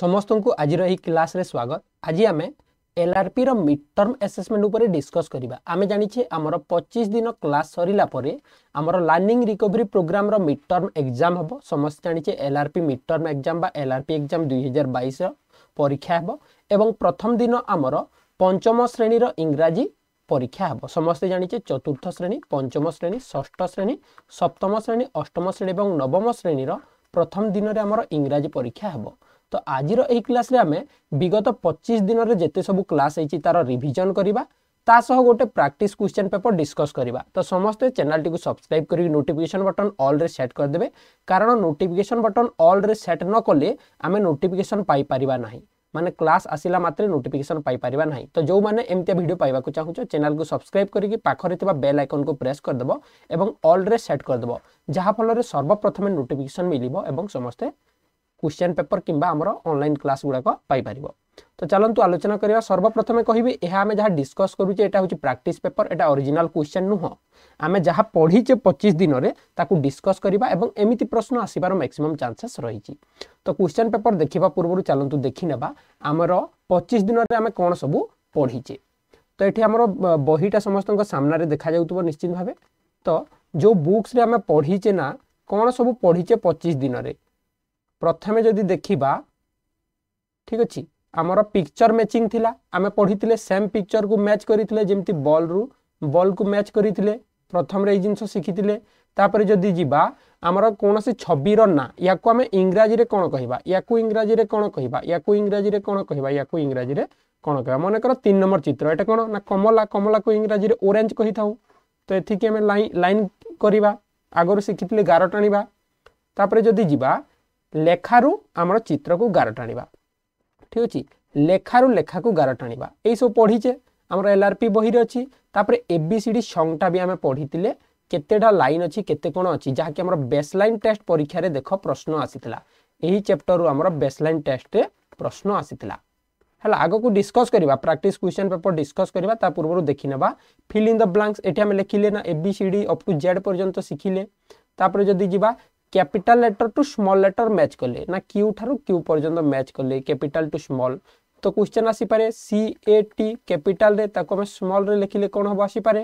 ସମସ୍ତଙ୍କୁ ଆଜିର ଏହି କ୍ଲାସ୍ରେ ସ୍ୱାଗତ ଆଜି ଆମେ ଏଲ୍ଆର୍ପିର ମିଡ୍ ଟର୍ମ ଆସେସମେଣ୍ଟ ଉପରେ ଡିସ୍କସ୍ କରିବା ଆମେ ଜାଣିଛେ ଆମର ପଚିଶ ଦିନ କ୍ଲାସ୍ ସରିଲା ପରେ ଆମର ଲର୍ଣ୍ଣିଂ ରିକଭରି ପ୍ରୋଗ୍ରାମର ମିଡ୍ ଟର୍ମ ଏକ୍ଜାମ୍ ହେବ ସମସ୍ତେ ଜାଣିଛେ L LRP mid term exam ବା ଏଲ୍ ଆର୍ ପି ଏକ୍ଜାମ୍ ଦୁଇହଜାର ବାଇଶର ପରୀକ୍ଷା ହେବ ଏବଂ ପ୍ରଥମ ଦିନ ଆମର ପଞ୍ଚମ ଶ୍ରେଣୀର ଇଂରାଜୀ ପରୀକ୍ଷା ହେବ ସମସ୍ତେ ଜାଣିଛେ ଚତୁର୍ଥ ଶ୍ରେଣୀ ପଞ୍ଚମ ଶ୍ରେଣୀ ଷଷ୍ଠ ଶ୍ରେଣୀ ସପ୍ତମ ଶ୍ରେଣୀ ଅଷ୍ଟମ ଶ୍ରେଣୀ ଏବଂ ନବମ ଶ୍ରେଣୀର ପ୍ରଥମ ଦିନରେ ଆମର ଇଂରାଜୀ ପରୀକ୍ଷା ହେବ তো আজির এই ক্লাসে আমি বিগত পঁচিশ দিনের যেতে সব ক্লাস হয়েছি তার রিভিজন করা তা সহ গোটে প্রাকটিস কোশ্চেন পেপর ডিসকস করা তো সমস্তে চ্যানেলটি সবসক্রাইব করি নোটিফিকেশন বটন অলরে সেট করেদেবে কারণ নোটিফিকেশন বটন অলরে সেট নকলে আমি নোটিফিকেশন পাইপারা না মানে ক্লাস আসিলা মাত্রে নোটিফিকেশন পাইপারা না তো যে এমতি ভিডিও পাইবা চাহুছ চ্যানেল সবসক্রাইব করি পাখে থাকা বেল আইকন কু প্রেস করেদেব এবং অলরে সেট করেদেব যাফলের সর্বপ্রথমে নোটিফিকেশন মিলব এবং সমস্তে কোশ্চেন পেपर কিংবা আমার অনলাইন ক্লাস গুড়াক পাইপারিব তো চলতু আলোচনা করা সর্বপ্রথমে কহবি এ আমি যা ডিসকস করুছে এটা হচ্ছে প্রাকটিস পেপর এটা অরিজিনাল কোশ্চেন নুহ আমি যা পড়িছে পঁচিশ দিনরে তাকে ডিসকস করা এবং এমিতি প্রশ্ন আসবার ম্যাক্সিমম চান্সেস রয়েছে তো কোশ্চেন পেপর দেখা পূর্ব চলতু দেখি নেবা আমার পঁচিশ দিনরে আমি কোণ সবু পড়িছে তো এটি আমার বহিটা সমস্ত সামনে দেখা যাওয়া নিশ্চিত ভাবে তো যে বুকসরে আমি পড়িছে না কোণ সবু পড়িছে পঁচিশ দিনরে প্রথমে যদি দেখিবা ঠিক আছে আমার পিকচর ম্যাচিং লা আমি পড়িলে সেম পিকচর কু ম্যাচ করে যেমি বল রু বল কু ম্যাচ করে প্রথমে এই জিনিস শিখিলে তাপরে যদি যা আমার কৌশি ছবির না ইয়াকু আমি ইংরাজি কোণ কহবা ইয়াকু ইংরাজি কোণ কহবা ইয়াকু ইংরাজি কোণ কহবা ইয়াকু ইংরাজি কোণ কহবা মনে কর তিন নম্বর চিত্র এটা কোণ না কমলা কমলাকে ইংরাজি ওরেঞ্জ কই থাও তো এটিকি আমি লাইন লাইন করা আগর শিখিলে গার টাণবা তাপরে যদি যা লেখারু আমার চিত্রকু গার টাণিবা ঠিক আছে লেখারু লেখাকু গার টাণিবা এইসব পড়িছে আমার এলআরপি বহিরে অছি তাপরে এবিসিডি সংটা বি আমি পড়িলে কেতেটা লাইন অছি কেতে কোণ অছি যাকি আমার বেসলাইন টেস্ট পরীক্ষার দেখ প্রশ্ন আসিলা এই চ্যাপ্টরু আমার বেসলাইন টেস্টরে প্রশ্ন আসিলা ହେଲା ଆଗକୁ ଡିସ୍କସ୍ କରିବା ପ୍ରାକ୍ଟିସ୍ କ୍ୱେଶ୍ଚନ୍ ପେପର୍ ଡିସ୍କସ୍ କରିବା ତା ପୂର୍ବରୁ ଦେଖିନେବା ଫିଲ୍ ଇନ୍ ଦ ବ୍ଲାଙ୍କ୍ସ ଏଠି ଆମେ ଲେଖିଲେ ନା A B C D up to Z ପର୍ଯ୍ୟନ୍ତ ଶିଖିଲେ ତାପରେ ଯଦି ଯିବା capital letter to small letter match কলে না কিউ ঠারু কিউ পর্যন্ত ম্যাচ কলে ক্যাপিটাল টু স্মল তো কোশ্চেন আসিপারে সি এ টি ক্যাপিটাল রে তাকে আমি স্মল রে লিখিলে কোন হব আসিপারে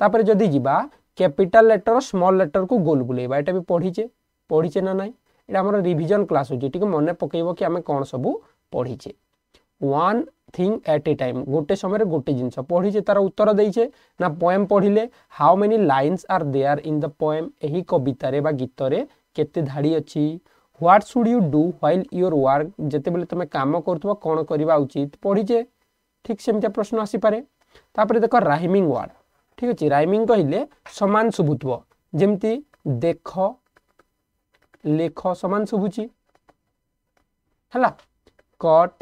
তাপরে যদি যা ক্যাপিটাল লেটর স্মল লেটর কু গোল বুলাইবা এটা বি পড়িছে পড়িছে না নাই এটা আমার রিভিজন ক্লাস হচ্ছে টিকে মনে পকাইব কি আমি কোণ সবু পড়িছে one thing at a time गोटे समय गोटे जिनस पढ़ीचे तार उत्तर देचे ना पोएम पढ़िले how many lines are there in the poem यही कवितार गीतने केते धाड़ी अच्छी what should you do while your work যেতবে তুমি কাম করুব কোণ করা উচিত পড়িছে ঠিক সেমিটা প্রশ্ন আসিপরে তাপরে দেখ রাইমিং ওয়ার্ড ঠিক আছে রাইমিং কহিলে সমান শুভুথব যেমতি দেখ লেখ সমান শুভুছি হলা কট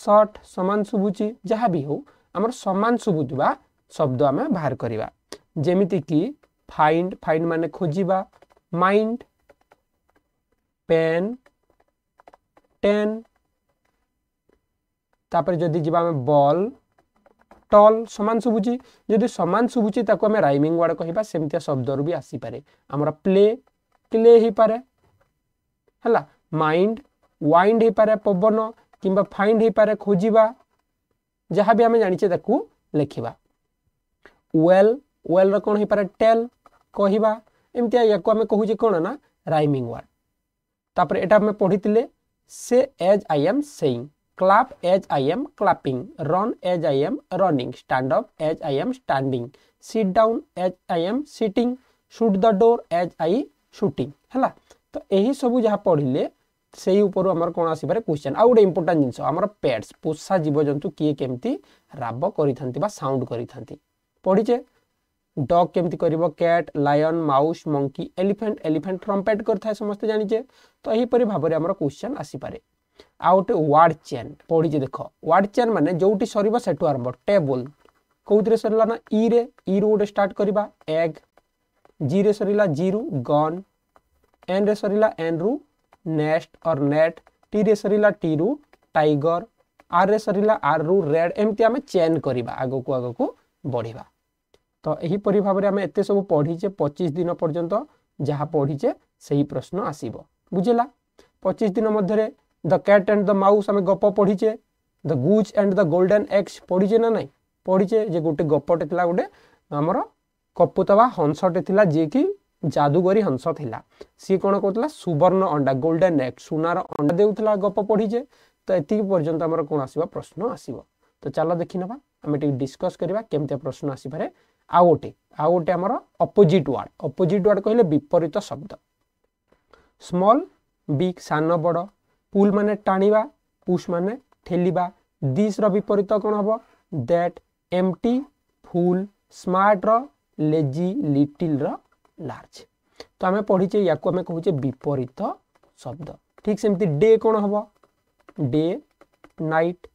सर्ट सामान शुभुच जहाँ भी होमर सामान सुबुवा शब्द आम बाहर करवा जमीती फाइंड फाइंड मान खोजा माइंड पेन टेन तापर जदि जी बल टल सामान शुभुच जदि सामान शुभुचे रईमिंग वार्ड कहवा सेम रू भी आसीपे आमर प्ले प्ले हो पारे है माइंड वाइंड हो पारे पवन कि फाइंड हो पाए खोजा जहाँ भी आम जाचे लिखा वेल वेल रो पाए टेल कह एम कहे कौन ना रिंग वार्ड तापर एटा हमें पढ़ी से एज आई एम से clap as I am clapping run as I am running stand up as I am standing sit down as I am sitting shut the door as I shutting है तो यही सब जहाँ पढ़ले ସେଇ ଉପରୁ ଆମର କ'ଣ ଆସିପାରେ କ୍ୱେଶ୍ଚନ୍ ଆଉ ଗୋଟେ ଇମ୍ପୋର୍ଟାଣ୍ଟ ଜିନିଷ ଆମର ପେଟ୍ସ ପୋଷା ଜୀବଜନ୍ତୁ କିଏ କେମିତି ରାବ କରିଥାନ୍ତି ବା ସାଉଣ୍ଡ କରିଥାନ୍ତି ପଢ଼ିଛେ ଡଗ୍ କେମିତି କରିବ cat lion mouse monkey elephant elephant trumpet କରିଥାଏ ସମସ୍ତେ ଜାଣିଛେ ତ ଏହିପରି ଭାବରେ ଆମର କ୍ୱେଶ୍ଚନ୍ ଆସିପାରେ ଆଉ ଗୋଟେ ୱାର୍ଡ ଚେନ୍ ପଢ଼ିଛେ ଦେଖ ୱାର୍ଡ ଚେନ୍ ମାନେ ଯେଉଁଠି ସରିବ ସେଠୁ ଆରମ୍ଭ ଟେବୁଲ୍ କେଉଁଥିରେ ସରିଲା ନା ଇରେ ଇରୁ ଗୋଟେ ଷ୍ଟାର୍ଟ କରିବା ଏଗ୍ ଜିରେ ସରିଲା ଜିରୁ ଗନ୍ ଏନ୍ରେ ସରିଲା ଏନ୍ରୁ नेस्ट और नेट टीରେ ସରିଲା ଟିରୁ ଟାଇଗର ଆର୍ରେ ସରିଲା ଆର୍ରୁ ରେଡ୍ ଏମିତି ଆମେ ଚେନ୍ କରିବା ଆଗକୁ ଆଗକୁ ବଢ଼ିବା ତ ଏହିପରି ଭାବରେ ଆମେ ଏତେ ସବୁ ପଢ଼ିଛେ ପଚିଶ ଦିନ ପର୍ଯ୍ୟନ୍ତ ଯାହା ପଢ଼ିଛେ ସେହି ପ୍ରଶ୍ନ ଆସିବ ବୁଝିଲା ପଚିଶ ଦିନ ମଧ୍ୟରେ the cat and the mouse ଆମେ ଗପ ପଢ଼ିଛେ the goose and the golden eggs ପଢ଼ିଛେ ନା ନାହିଁ ପଢ଼ିଛେ ଯେ ଗୋଟେ ଗପଟେ ଥିଲା ଗୋଟେ ଆମର କପୁତ ବା ହଂସଟେ ଥିଲା ଯିଏକି জাদুগরী হংস লা সি কোণ করুলা সুবর্ণ অন্ডা গোল্ডেন এগ সোনার অন্ডা দেউলা গপ পড়িছে তো এতিকি পর্যন্ত আমার কোণ আসব প্রশ্ন আসব তো চাল দেখি নেবা আমি টিকে ডিসকস করা কেমিতি প্রশ্ন আসিপারে আউ গোটে আউ গোটে আমার অপোজিট ওয়ার্ড অপোজিট ওয়ার্ড কহিলে বিপরীত শব্দ স্মল বিগ সান বড় পুল মানে টাণিবা পুশ মানে ঠেলিবা দিস্র বিপরীত কোণ হব দ্যাট এমটি ফুল স্মার্টর লেজি লিটিলর ଲାର୍ଜ ତ ଆମେ ପଢ଼ିଛେ ୟାକୁ ଆମେ କହୁଛେ ବିପରୀତ ଶବ୍ଦ ଠିକ୍ ସେମିତି ଡେ କ'ଣ ହେବ ଡେ ନାଇଟ୍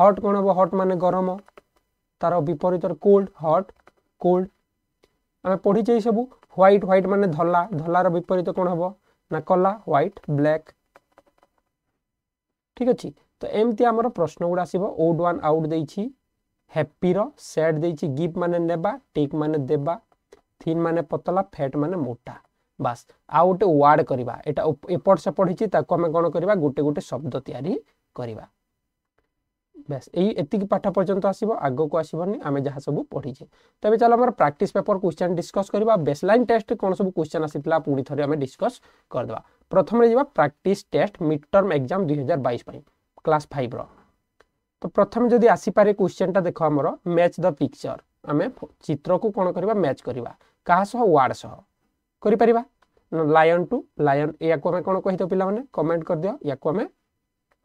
ହଟ୍ କ'ଣ ହେବ ହଟ୍ ମାନେ ଗରମ ତାର ବିପରୀତରେ କୋଲ୍ଡ ହଟ୍ କୋଲ୍ଡ ଆମେ ପଢ଼ିଛେ ଏସବୁ ହ୍ୱାଇଟ୍ ହ୍ୱାଇଟ୍ ମାନେ ଧଲା ଧଲାର ବିପରୀତ କ'ଣ ହେବ ନା କଲା ହ୍ୱାଇଟ୍ ବ୍ଲାକ୍ ଠିକ୍ ଅଛି ତ ଏମିତି ଆମର ପ୍ରଶ୍ନ ଗୁଡ଼ା ଆସିବ ଓଡ୍ ୱାନ୍ ଆଉଟ୍ ଦେଇଛି ହ୍ୟାପିର ସ୍ୟାଡ୍ ଦେଇଛି ଗିଫ୍ଟ ମାନେ ନେବା ଟେକ୍ ମାନେ ଦେବା থিন মানে পতলা ফ্যাট মানে মোটা বাস আউ গোটে ওয়ার্ড করা এটা এপট সেপট হয়েছি তাকে আমি কোণ করা গোটে গোটে শব্দ তৈরি করা ব্যাস এই এতিক পাঠ পর্যন্ত আসব আগুক আসবনি আমি যা সব পড়িছে তবে চল আমার প্রাকটিস পেপর কোশ্চেন ডিসকস করা বেসলাইন টেস্ট কোণ সব কোশ্চেন আসিলা পুঁ থরে আমি ডিসকস করদেবা প্রথমে যা practice test mid term exam দুই হাজার বাইশ ক্লাস ফাইভর তো প্রথমে যদি আসিপারে কোশ্চেনটা দেখ আমার ম্যাচ দ পিকচর আমি চিত্রকু কোণ করা ম্যাচ করা क्या सह वार्ड वार्डसह कर लायन टू लायन या कौन कही दौ पाने कमेंट कर दिखे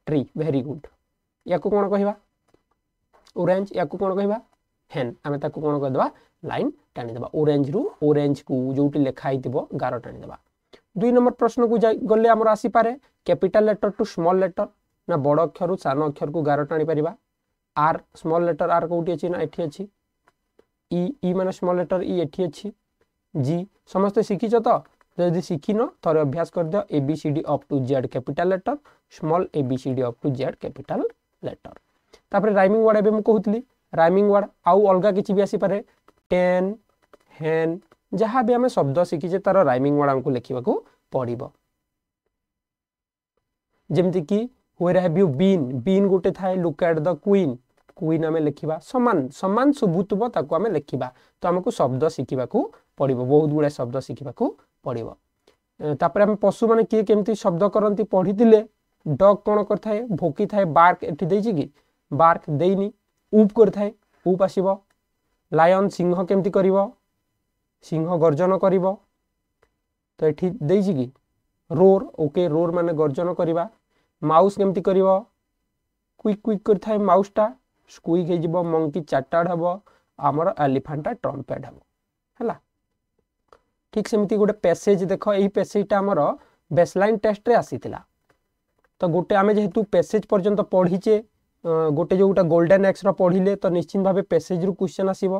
ट्री भेरी गुड या कौन कह ओरेज या कौन कह हेन आम कौन कहीदे लाइन टाणीद ओरेज रु ओरेज को जो लिखाही थी गार टाणीद दुई नंबर प्रश्न को गले आम आसपे capital letter to small letter ना बड़ अक्षर सान अक्षर को गार टाणी पार आर स्मल लेटर आर कौटी अच्छी ना ये अच्छी इ इ मैंने स्मल लेटर इ ये अच्छी জি সমস্ত শিখিছ তো যদি শিখিন থরে অভ্যাস করিদিও A B C D up to Z capital letter small A B C D up to Z capital letter তাপরে রাইমিং ওয়ার্ড এবে মু কহুতলি রাইমিং ওয়ার্ড আউ অলগা কিছু বি আসিপারে টেন হেন যাহা বি আমি শব্দ শিখিছে তার রাইমিং ওয়ার্ড আমাকে লেখিবাকু পড়িব যেমতি কি হোয়ার হ্যাভ ইউ বিন বিন গোটে থাকে look at the queen queen আমি লেখিবা সমান সমান শুভুথব তাকে আমি লেখিবা তো আমাকে শব্দ শিখিবাকু পড়িব বহুত গুড়াଏ ଶବ୍ଦ ଶିଖିବାକୁ ପଡ଼ିବ ତାପରେ ଆମେ ପଶୁମାନେ କିଏ କେମିତି ଶବ୍ଦ କରନ୍ତି ପଢ଼ିଥିଲେ ଡଗ୍ କ'ଣ କରିଥାଏ ଭୋକିଥାଏ ବାର୍କ ଏଠି ଦେଇଛି କି ବାର୍କ ଦେଇନି ଉପ୍ କରିଥାଏ ଉପ୍ ଆସିବ ଲାୟନ୍ ସିଂହ କେମିତି କରିବ ସିଂହ ଗର୍ଜନ କରିବ ତ ଏଠି ଦେଇଛି କି ରୋର୍ ଓକେ ରୋର୍ ମାନେ ଗର୍ଜନ କରିବା ମାଉସ୍ କେମିତି କରିବ କୁଇକ୍ କୁଇକ୍ କରିଥାଏ ମାଉସ୍ଟା ସ୍କୁଇକ୍ ହେଇଯିବ ମଙ୍କି ଚାର୍ଟାର୍ଡ଼ ହେବ ଆମର ଏଲିଫାଣ୍ଟଟା ଟ୍ରମ୍ପେଟ୍ ହେବ ହେଲା ঠিক ସେମିତି ଗୋଟେ ପେସେଜ୍ ଦେଖ ଏହି ପେସେଜ୍ଟା ଆମର ବେସ୍ଲାଇନ୍ ଟେଷ୍ଟରେ ଆସିଥିଲା ତ ଗୋଟେ ଆମେ ଯେହେତୁ ପେସେଜ୍ ପର୍ଯ୍ୟନ୍ତ ପଢ଼ିଛେ ଗୋଟେ ଯେଉଁଟା ଗୋଲ୍ଡେନ୍ ଏକ୍ସର ପଢ଼ିଲେ ତ ନିଶ୍ଚିତ ଭାବେ ପେସେଜ୍ରୁ କ୍ୱେଶ୍ଚନ୍ ଆସିବ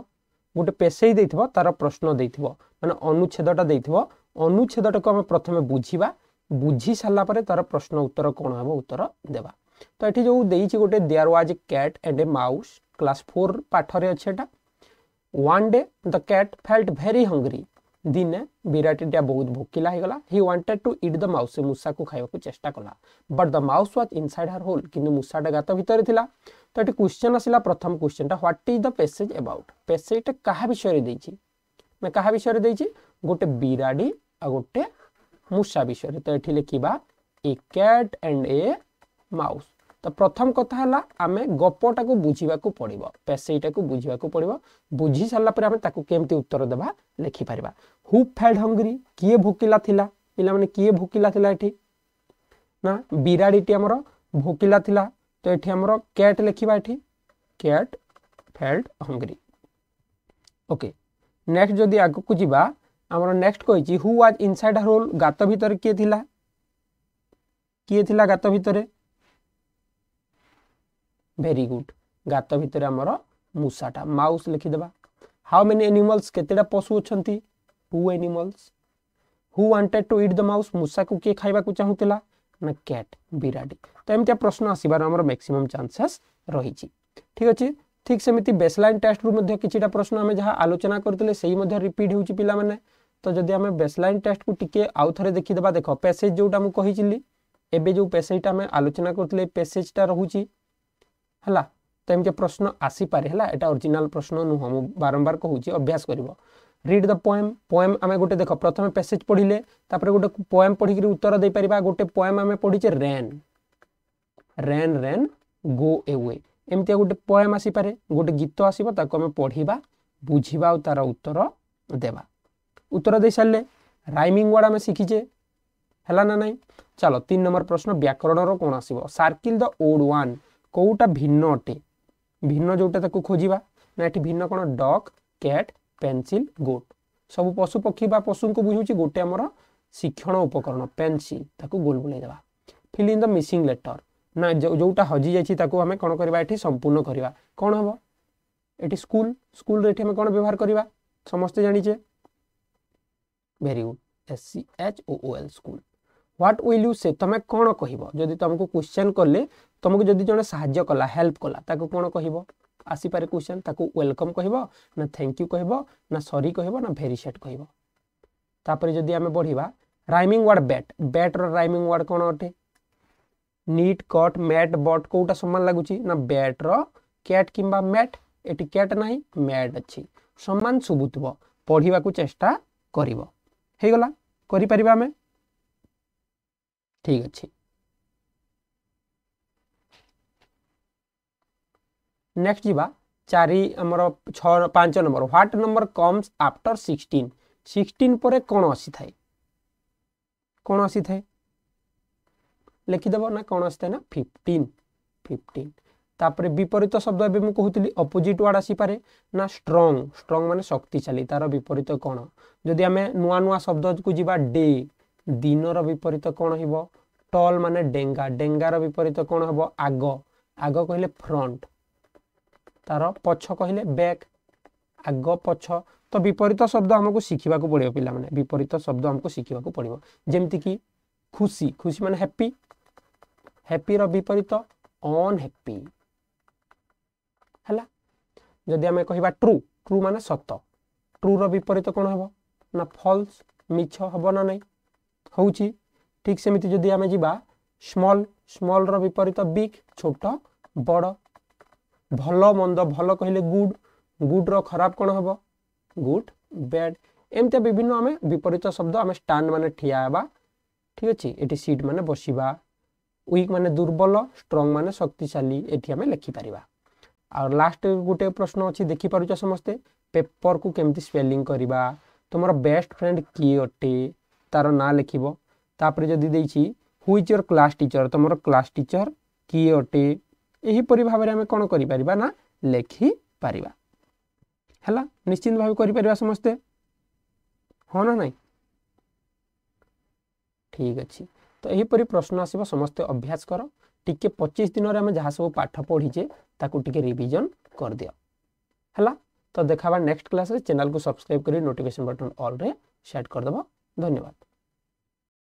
ଗୋଟେ ପେସେଜ୍ ଦେଇଥିବ ତା'ର ପ୍ରଶ୍ନ ଦେଇଥିବ ମାନେ ଅନୁଚ୍ଛେଦଟା ଦେଇଥିବ ଅନୁଚ୍ଛେଦଟାକୁ ଆମେ ପ୍ରଥମେ ବୁଝିବା ବୁଝି ସାରିଲା ପରେ ତା'ର ପ୍ରଶ୍ନ ଉତ୍ତର କ'ଣ ହେବ ଉତ୍ତର ଦେବା ତ ଏଠି ଯେଉଁ ଦେଇଛି ଗୋଟେ there was a cat and a mouse class four ପାଠରେ ଅଛି ଏଟା one day the cat felt very hungry दिने विराटीटा बहुत भोकिलाईगला he wanted to eat the mouse से मूषा को खावाक चेषा कला but the mouse was in her hole कि मूषाटा गात भितर था तो ये क्वेश्चन आसला प्रथम क्वेश्चन टा what is the passage about पेसेजटे क्या विषय मैं क्या विषय गोटे विराड़ी आ गोटे मूषा विषय तो ये लिखा a cat and a mouse ତ ପ୍ରଥମ କଥା ହେଲା ଆମେ ଗପଟାକୁ ବୁଝିବାକୁ ପଡ଼ିବ ପେସେଇଟାକୁ ବୁଝିବାକୁ ପଡ଼ିବ ବୁଝି ସାରିଲା ପରେ ଆମେ ତାକୁ କେମିତି ଉତ୍ତର ଦେବା ଲେଖିପାରିବା ହୁ ଫ୍ୟାଡ୍ ହଙ୍ଗରି କିଏ ଭୋକିଲା ଥିଲା ପିଲାମାନେ କିଏ ଭୋକିଲା ଥିଲା ଏଠି ନା ବିରାଡ଼ିଟି ଆମର ଭୋକିଲା ଥିଲା ତ ଏଠି ଆମର କ୍ୟାଟ୍ ଲେଖିବା ଏଠି cat felt hungry okay next ଯଦି ଆଗକୁ ଯିବା ଆମର ନେକ୍ସଟ କହିଛି ହୁ ୱାଜ୍ ଇନସାଇଡ୍ ରୋଲ୍ ଗାତ ଭିତରେ କିଏ ଥିଲା କିଏ ଥିଲା ଗାତ ଭିତରେ ভেরি গুড গাত ভিতরে আমার মূষাটা মাউস লিখিদেবা হাউ মেনি এনিমলস কেতেটা পশু অনেক two animals who wanted to eat the mouse মূষাকে কিয়ে খাইবা চাহুলা না ক্যাট বিড়াটি তো এমতি প্রশ্ন আসবার আমার ম্যাক্সিমম চান্সেস রয়েছে ঠিক আছে ঠিক সেমিতি বেসলাইন টেস্টরু মধ্যে কিছুটা প্রশ্ন আমি যা আলোচনা করলে সেই মধ্যে রিপিট হচ্ছে পিলামানে তো যদি আমি বেসলাইন টেস্টকু টিকে আউ থরে দেখিদেবা দেখ প্যাসেজ যেটা মুঁ কহিলি এবে যে প্যাসেজটা আমি আলোচনা করলে প্যাসেজটা রহুছি ହେଲା ତ ଏମିତି ପ୍ରଶ୍ନ ଆସିପାରେ ହେଲା ଏଇଟା ଅରିଜିନାଲ ପ୍ରଶ୍ନ ନୁହଁ ମୁଁ ବାରମ୍ବାର କହୁଛି ଅଭ୍ୟାସ କରିବ ରିଡ୍ ଦ ପୋଏମ୍ ପୋଏମ୍ ଆମେ ଗୋଟେ ଦେଖ ପ୍ରଥମେ ପ୍ୟାସେଜ୍ ପଢ଼ିଲେ ତାପରେ ଗୋଟେ ପୋଏମ୍ ପଢ଼ିକିରି ଉତ୍ତର ଦେଇପାରିବା ଗୋଟେ ପୋଏମ୍ ଆମେ ପଢ଼ିଛେ rain rain rain go away ଏମିତିଆ ଗୋଟେ ପୋଏମ୍ ଆସିପାରେ ଗୋଟେ ଗୀତ ଆସିବ ତାକୁ ଆମେ ପଢ଼ିବା ବୁଝିବା ଆଉ ତାର ଉତ୍ତର ଦେବା ଉତ୍ତର ଦେଇସାରିଲେ ରାଇମିଂ ୱାର୍ଡ଼ ଆମେ ଶିଖିଛେ ହେଲା ନା ନାହିଁ ଚାଲ ତିନି ନମ୍ବର ପ୍ରଶ୍ନ ବ୍ୟାକରଣର କ'ଣ ଆସିବ ସାର୍କିଲ୍ ଦ ଓଡ୍ ୱାନ୍ କେଉଁଟା ଭିନ୍ନ ଅଟେ ଭିନ୍ନ ଯେଉଁଟା ତାକୁ ଖୋଜିବା ନା ଏଠି ଭିନ୍ନ କ'ଣ ଡକ୍ କ୍ୟାଟ୍ ପେନ୍ସିଲ୍ ଗୋଟ୍ ସବୁ ପଶୁପକ୍ଷୀ ବା ପଶୁଙ୍କୁ ବୁଝୁଛି ଗୋଟେ ଆମର ଶିକ୍ଷଣ ଉପକରଣ ପେନ୍ସିଲ୍ ତାକୁ ଗୋଲ ବୁଲେଇ ଦେବା fill in the missing letter ନା ଯେଉଁଟା ହଜିଯାଇଛି ତାକୁ ଆମେ କ'ଣ କରିବା ଏଠି ସମ୍ପୂର୍ଣ୍ଣ କରିବା କ'ଣ ହେବ ଏଠି ସ୍କୁଲ ସ୍କୁଲରେ ଏଠି ଆମେ କ'ଣ ବ୍ୟବହାର କରିବା ସମସ୍ତେ ଜାଣିଛେ very good S C H O L school what will you say ତମେ କ'ଣ କହିବ ଯଦି ତମକୁ କ୍ୱେଶ୍ଚନ୍ କଲେ ତୁମକୁ ଯଦି ଜଣେ ସାହାଯ୍ୟ କଲା ହେଲ୍ପ କଲା ତାକୁ କ'ଣ କହିବ ଆସିପାରେ କ୍ୱେଶ୍ଚନ୍ ତାକୁ ୱେଲକମ୍ କହିବ ନା ଥ୍ୟାଙ୍କ ୟୁ କହିବ ନା ସରି କହିବ ନା ଭେରି ସେଟ୍ କହିବ ତାପରେ ଯଦି ଆମେ ବଢ଼ିବା ରାଇମିଂ ୱାର୍ଡ଼ ବ୍ୟାଟ୍ ବ୍ୟାଟ୍ର ରାଇମିଂ ୱାର୍ଡ଼ କ'ଣ ଅଟେ ନିଟ୍ କଟ୍ ମ୍ୟାଟ୍ ବଟ୍ କେଉଁଟା ସମାନ ଲାଗୁଛି ନା ବ୍ୟାଟ୍ର କ୍ୟାଟ୍ କିମ୍ବା ମ୍ୟାଟ୍ ଏଠି କ୍ୟାଟ୍ ନାହିଁ ମ୍ୟାଟ୍ ଅଛି ସମାନ ଶୁଭୁଥିବ ପଢ଼ିବାକୁ ଚେଷ୍ଟା କରିବ ହେଇଗଲା କରିପାରିବା ଆମେ ଠିକ୍ ଅଛି ନେକ୍ସଟ ଯିବା ଚାରି ଆମର ଛଅ ପାଞ୍ଚ number what number comes after sixteen sixteen ପରେ କ'ଣ ଆସିଥାଏ କ'ଣ ଆସିଥାଏ ଲେଖିଦେବ ନା କ'ଣ ଆସିଥାଏ ନା ଫିଫ୍ଟିନ୍ ଫିଫ୍ଟିନ୍ ତାପରେ ବିପରୀତ ଶବ୍ଦ ଏବେ ମୁଁ କହୁଥିଲି ଅପୋଜିଟ୍ ୱାର୍ଡ଼ ଆସିପାରେ ନା ଷ୍ଟ୍ରଙ୍ଗ ଷ୍ଟ୍ରଙ୍ଗ ମାନେ ଶକ୍ତିଶାଳୀ ତାର ବିପରୀତ କ'ଣ ଯଦି ଆମେ ନୂଆ ନୂଆ ଶବ୍ଦକୁ ଯିବା ଡେ ଦିନର ବିପରୀତ କ'ଣ ହେବ ଟଲ୍ ମାନେ ଡେଙ୍ଗା ଡେଙ୍ଗାର ବିପରୀତ କ'ଣ ହେବ ଆଗ ଆଗ କହିଲେ ଫ୍ରଣ୍ଟ ତାର ପଛ କହିଲେ ବ୍ୟାକ୍ ଆଗ ପଛ ତ ବିପରୀତ ଶବ୍ଦ ଆମକୁ ଶିଖିବାକୁ ପଡ଼ିବ ପିଲାମାନେ ବିପରୀତ ଶବ୍ଦ ଆମକୁ ଶିଖିବାକୁ ପଡ଼ିବ ଯେମିତିକି ଖୁସି ଖୁସି ମାନେ ହ୍ୟାପି ହ୍ୟାପିର ବିପରୀତ ଅନ୍ହ୍ୟାପି ହେଲା ଯଦି ଆମେ କହିବା ଟ୍ରୁ ଟ୍ରୁ ମାନେ ସତ ଟ୍ରୁର ବିପରୀତ କ'ଣ ହେବ ନା ଫଲ୍ସ ମିଛ ହେବ ନା ନାହିଁ ହେଉଛି ଠିକ୍ ସେମିତି ଯଦି ଆମେ ଯିବା ସ୍ମଲ୍ ସ୍ମଲ୍ର ବିପରୀତ ବିଗ୍ ଛୋଟ ବଡ଼ ଭଲ ମନ୍ଦ ଭଲ କହିଲେ ଗୁଡ୍ ଗୁଡ୍ର ଖରାପ କ'ଣ ହେବ ଗୁଡ୍ ବ୍ୟାଡ୍ ଏମିତି ବିଭିନ୍ନ ଆମେ ବିପରୀତ ଶବ୍ଦ ଆମେ ଷ୍ଟାଣ୍ଡ ମାନେ ଠିଆ ହେବା ଠିକ ଅଛି ଏଠି ସିଟ୍ ମାନେ ବସିବା ୱିକ୍ ମାନେ ଦୁର୍ବଳ ଷ୍ଟ୍ରଙ୍ଗ ମାନେ ଶକ୍ତିଶାଳୀ ଏଠି ଆମେ ଲେଖିପାରିବା ଆଉ ଲାଷ୍ଟ ଗୋଟେ ପ୍ରଶ୍ନ ଅଛି ଦେଖିପାରୁଛ ସମସ୍ତେ ପେପରକୁ କେମିତି ସ୍ପେଲିଂ କରିବା ତୁମର ବେଷ୍ଟ ଫ୍ରେଣ୍ଡ କିଏ ଅଟେ ତାର ନାଁ ଲେଖିବ ତାପରେ ଯଦି ଦେଇଛି ହୁଇଚ୍ ୟୋର୍ କ୍ଲାସ୍ ଟିଚର୍ ତୁମର କ୍ଲାସ୍ ଟିଚର୍ କିଏ ଅଟେ यहीपरी भाव में आम कौन करा लेखिपर है निश्चिंत भाव कर समस्ते हाँ ना ना ठीक अच्छे तो यहीपरी प्रश्न आसो समस्ते अभ्यास कर टी पचीस दिन में जहाँ सब पाठ पढ़ीचे रिविजन कर दि है तो देखा नेक्स्ट क्लास चैनल को सब्सक्राइब कर नोटिफिकेशन बटन अल्रे सेट करदेव धन्यवाद